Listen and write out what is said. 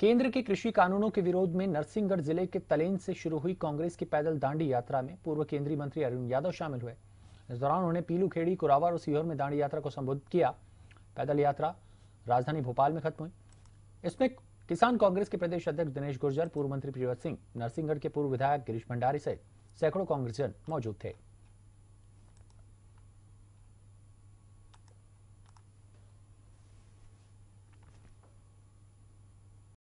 केंद्र के कृषि कानूनों के विरोध में नरसिंहगढ़ जिले के तलेन से शुरू हुई कांग्रेस की पैदल दांडी यात्रा में पूर्व केंद्रीय मंत्री अरुण यादव शामिल हुए इस दौरान उन्होंने पीलू खेड़ी कुरावार और सीहोर में दांडी यात्रा को संबोधित किया पैदल यात्रा राजधानी भोपाल में खत्म हुई इसमें किसान कांग्रेस के प्रदेश अध्यक्ष दिनेश गुर्जर पूर्व मंत्री प्रियवत सिंह नरसिंहगढ़ के पूर्व विधायक गिरीश भंडारी सहित सैकड़ों कांग्रेसजन मौजूद थे